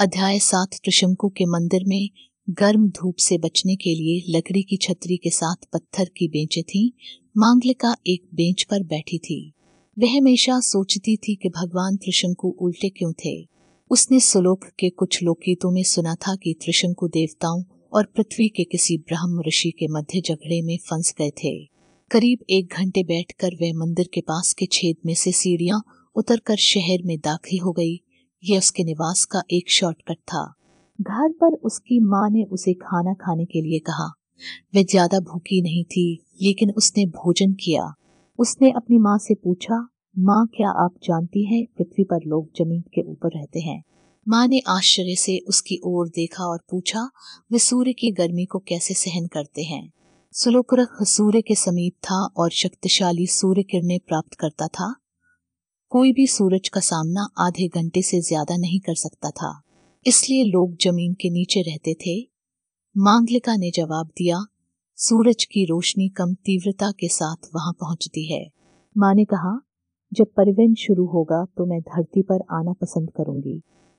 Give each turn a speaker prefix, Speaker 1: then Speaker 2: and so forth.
Speaker 1: अध्याय सात त्रिशंकु के मंदिर में गर्म धूप से बचने के लिए लकड़ी की छतरी के साथ पत्थर की बेंचे थीं मांगलिका एक बेंच पर बैठी थी वह हमेशा सोचती थी कि भगवान त्रिशंकु उल्टे क्यों थे उसने सुलोक के कुछ लोकगीतों में सुना था कि त्रिशंकु देवताओं और पृथ्वी के किसी ब्रह्म ऋषि के मध्य झगड़े में फंस गए थे करीब एक घंटे बैठकर वह मंदिर के पास के छेद में से सीढ़ियां उतरकर शहर में दाखिल हो गई यह उसके निवास का एक शॉर्टकट था घर पर उसकी माँ ने उसे खाना खाने के लिए कहा वह ज्यादा भूखी नहीं थी लेकिन उसने भोजन किया उसने अपनी माँ से पूछा माँ क्या आप जानती हैं पृथ्वी पर लोग जमीन के ऊपर रहते हैं माँ ने आश्चर्य से उसकी ओर देखा और पूछा वे सूर्य की गर्मी को कैसे सहन करते हैं सुलोकुरख सूर्य के समीप था और शक्तिशाली सूर्य किरणें प्राप्त करता था कोई भी सूरज का सामना आधे घंटे से ज्यादा नहीं कर सकता था इसलिए लोग जमीन के नीचे रहते थे मांगलिका ने जवाब दिया सूरज की रोशनी कम तीव्रता के साथ वहां पहुंचती है माँ ने कहा जब परिवहन शुरू होगा तो मैं धरती पर आना पसंद करूंगी